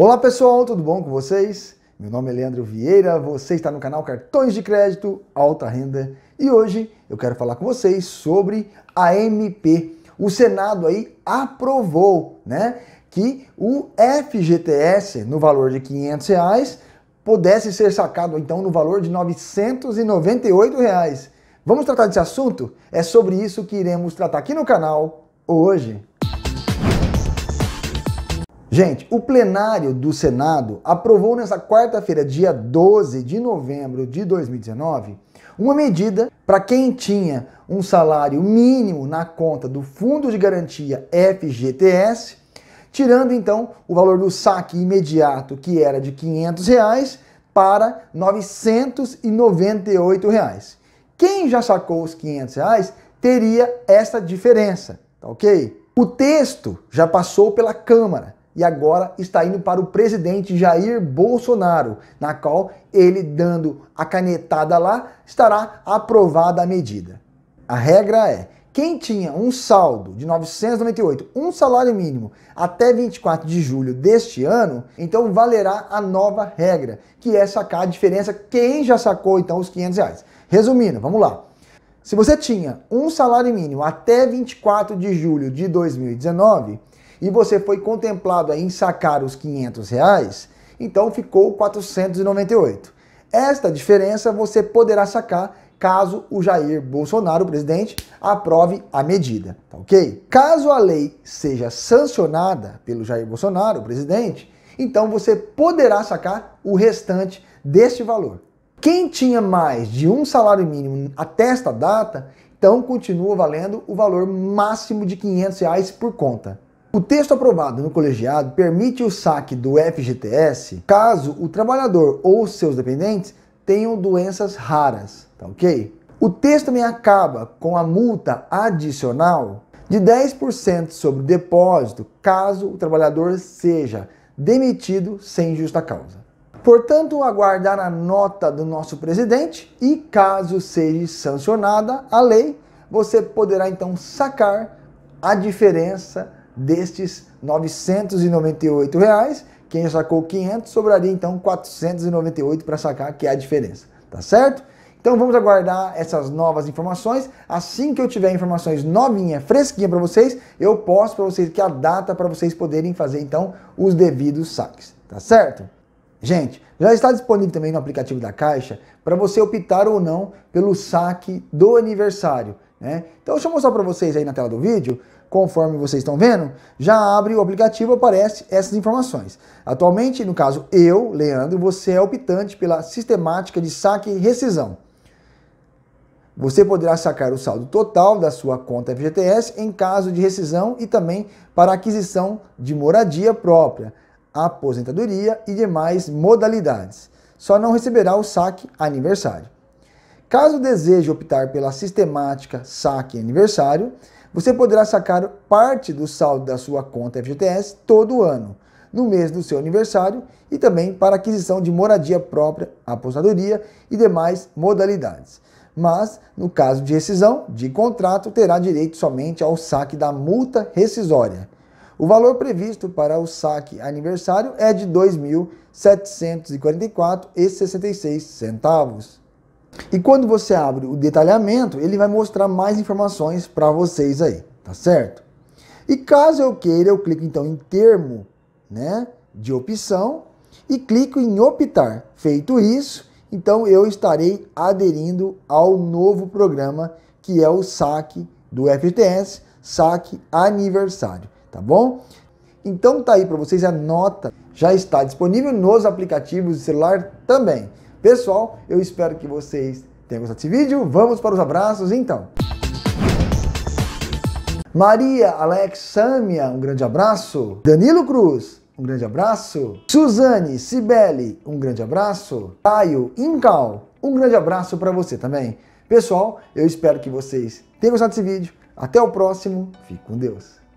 Olá pessoal, tudo bom com vocês? Meu nome é Leandro Vieira, você está no canal Cartões de Crédito Alta Renda e hoje eu quero falar com vocês sobre a MP. O Senado aí aprovou, né, que o FGTS no valor de 500 reais pudesse ser sacado então no valor de 998 reais. Vamos tratar desse assunto? É sobre isso que iremos tratar aqui no canal hoje. Gente, o plenário do Senado aprovou nesta quarta-feira, dia 12 de novembro de 2019, uma medida para quem tinha um salário mínimo na conta do Fundo de Garantia FGTS, tirando então o valor do saque imediato, que era de R$ 500, reais, para R$ 998. Reais. Quem já sacou os R$ 500 reais, teria essa diferença, tá ok? O texto já passou pela Câmara e agora está indo para o presidente Jair Bolsonaro, na qual ele dando a canetada lá, estará aprovada a medida. A regra é: quem tinha um saldo de 998, um salário mínimo, até 24 de julho deste ano, então valerá a nova regra, que é sacar a diferença quem já sacou então os 500 reais. Resumindo, vamos lá. Se você tinha um salário mínimo até 24 de julho de 2019, e você foi contemplado em sacar os 500 reais, então ficou 498. Esta diferença você poderá sacar caso o Jair Bolsonaro, o presidente, aprove a medida, tá ok? Caso a lei seja sancionada pelo Jair Bolsonaro, o presidente, então você poderá sacar o restante deste valor. Quem tinha mais de um salário mínimo até esta data, então continua valendo o valor máximo de R$ 500 reais por conta. O texto aprovado no colegiado permite o saque do FGTS caso o trabalhador ou seus dependentes tenham doenças raras, tá ok? O texto também acaba com a multa adicional de 10% sobre o depósito caso o trabalhador seja demitido sem justa causa. Portanto, aguardar a nota do nosso presidente e caso seja sancionada a lei, você poderá então sacar a diferença destes 998 reais, quem sacou 500 sobraria então 498 para sacar, que é a diferença, tá certo? Então vamos aguardar essas novas informações. Assim que eu tiver informações novinha, fresquinha para vocês, eu posto para vocês que a data para vocês poderem fazer então os devidos saques, tá certo? Gente, já está disponível também no aplicativo da Caixa para você optar ou não pelo saque do aniversário. Né? Então deixa eu mostrar para vocês aí na tela do vídeo, conforme vocês estão vendo, já abre o aplicativo aparece essas informações. Atualmente, no caso eu, Leandro, você é optante pela sistemática de saque e rescisão. Você poderá sacar o saldo total da sua conta FGTS em caso de rescisão e também para aquisição de moradia própria, aposentadoria e demais modalidades. Só não receberá o saque aniversário. Caso deseje optar pela sistemática saque aniversário, você poderá sacar parte do saldo da sua conta FGTS todo ano, no mês do seu aniversário e também para aquisição de moradia própria, aposentadoria e demais modalidades. Mas, no caso de rescisão de contrato, terá direito somente ao saque da multa rescisória. O valor previsto para o saque aniversário é de R$ 2.744,66. E quando você abre o detalhamento, ele vai mostrar mais informações para vocês aí, tá certo? E caso eu queira, eu clico então em termo, né, de opção e clico em optar. Feito isso, então eu estarei aderindo ao novo programa que é o saque do FGTS, saque aniversário, tá bom? Então tá aí para vocês a nota, já está disponível nos aplicativos de celular também. Pessoal, eu espero que vocês tenham gostado desse vídeo. Vamos para os abraços então. Maria, Alex, Samia, um grande abraço. Danilo Cruz, um grande abraço. Suzane, Cibele, um grande abraço. Caio, Incal, um grande abraço para você também. Pessoal, eu espero que vocês tenham gostado desse vídeo. Até o próximo. Fique com Deus.